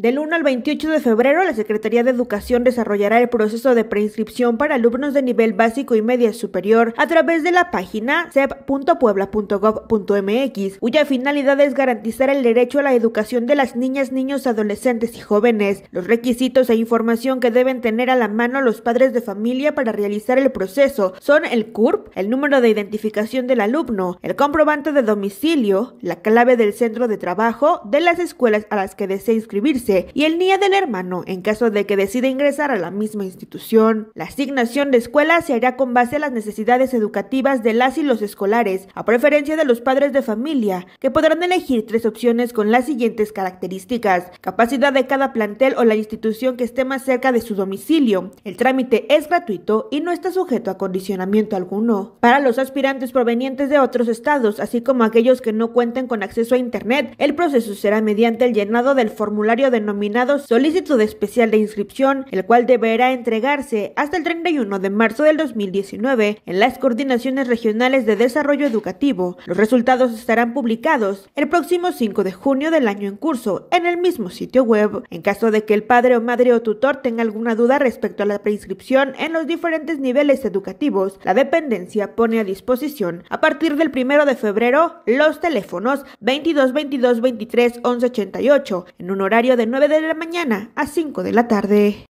Del 1 al 28 de febrero, la Secretaría de Educación desarrollará el proceso de preinscripción para alumnos de nivel básico y media superior a través de la página cep.puebla.gov.mx, cuya finalidad es garantizar el derecho a la educación de las niñas, niños, adolescentes y jóvenes. Los requisitos e información que deben tener a la mano los padres de familia para realizar el proceso son el CURP, el número de identificación del alumno, el comprobante de domicilio, la clave del centro de trabajo de las escuelas a las que desee inscribirse y el niño del hermano en caso de que decida ingresar a la misma institución. La asignación de escuela se hará con base a las necesidades educativas de las y los escolares, a preferencia de los padres de familia, que podrán elegir tres opciones con las siguientes características, capacidad de cada plantel o la institución que esté más cerca de su domicilio. El trámite es gratuito y no está sujeto a condicionamiento alguno. Para los aspirantes provenientes de otros estados, así como aquellos que no cuenten con acceso a Internet, el proceso será mediante el llenado del formulario de denominado solicitud especial de inscripción, el cual deberá entregarse hasta el 31 de marzo del 2019 en las coordinaciones regionales de desarrollo educativo. Los resultados estarán publicados el próximo 5 de junio del año en curso en el mismo sitio web. En caso de que el padre o madre o tutor tenga alguna duda respecto a la preinscripción en los diferentes niveles educativos, la dependencia pone a disposición a partir del 1 de febrero los teléfonos 22 22 23 11 88 en un horario de de 9 de la mañana a 5 de la tarde.